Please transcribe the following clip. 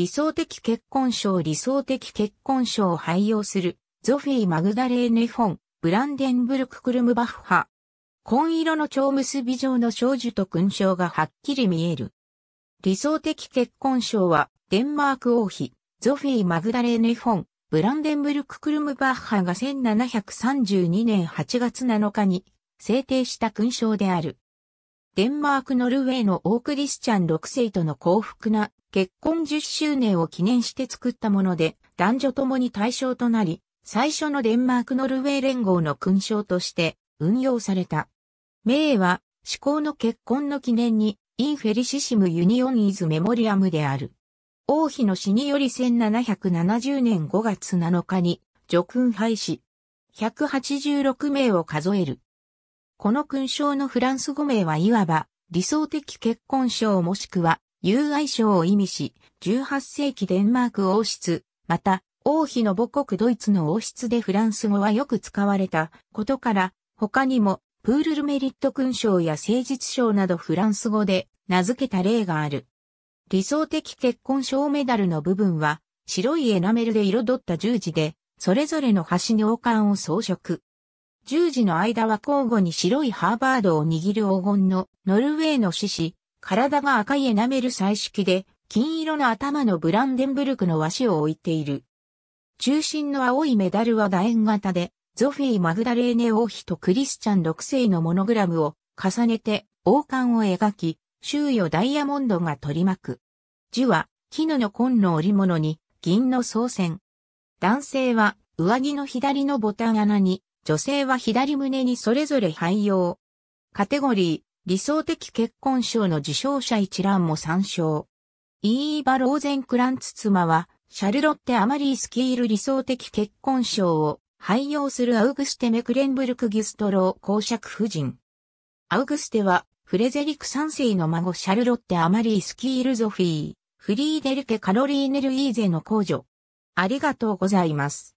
理想的結婚賞理想的結婚賞を廃用する、ゾフィー・マグダレーネ・フォン、ブランデンブルク・クルムバッハ。紺色の蝶結び状の少女と勲章がはっきり見える。理想的結婚賞は、デンマーク王妃、ゾフィー・マグダレーネ・フォン、ブランデンブルク・クルムバッハが1732年8月7日に制定した勲章である。デンマーク・ノルウェーのオークリスチャン6世との幸福な結婚10周年を記念して作ったもので、男女ともに対象となり、最初のデンマークノルウェー連合の勲章として運用された。名は、至高の結婚の記念に、インフェリシシムユニオンイズメモリアムである。王妃の死により1770年5月7日に、叙勲廃止。186名を数える。この勲章のフランス語名はいわば、理想的結婚章もしくは友愛称を意味し、18世紀デンマーク王室、また、王妃の母国ドイツの王室でフランス語はよく使われたことから、他にも、プールルメリット勲章や誠実章などフランス語で名付けた例がある。理想的結婚賞メダルの部分は、白いエナメルで彩った十字で、それぞれの端に王冠を装飾。十字の間は交互に白いハーバードを握る黄金のノルウェーの獅子、体が赤いエナメル彩色で、金色の頭のブランデンブルクの和紙を置いている。中心の青いメダルは楕円型で、ゾフィー・マグダレーネ王妃とクリスチャン6世のモノグラムを重ねて王冠を描き、周囲をダイヤモンドが取り巻く。樹は、絹の紺の織物に、銀の装線。男性は、上着の左のボタン穴に、女性は左胸にそれぞれ汎用。カテゴリー、理想的結婚賞の受賞者一覧も参照。イーバ・ローゼンクランツ妻は、シャルロッテ・アマリー・スキール理想的結婚賞を廃用するアウグステ・メクレンブルク・ギュストロー公爵夫人。アウグステは、フレゼリク三世の孫シャルロッテ・アマリー・スキール・ゾフィー、フリーデルケ・カロリーネ・ルイーゼの公女。ありがとうございます。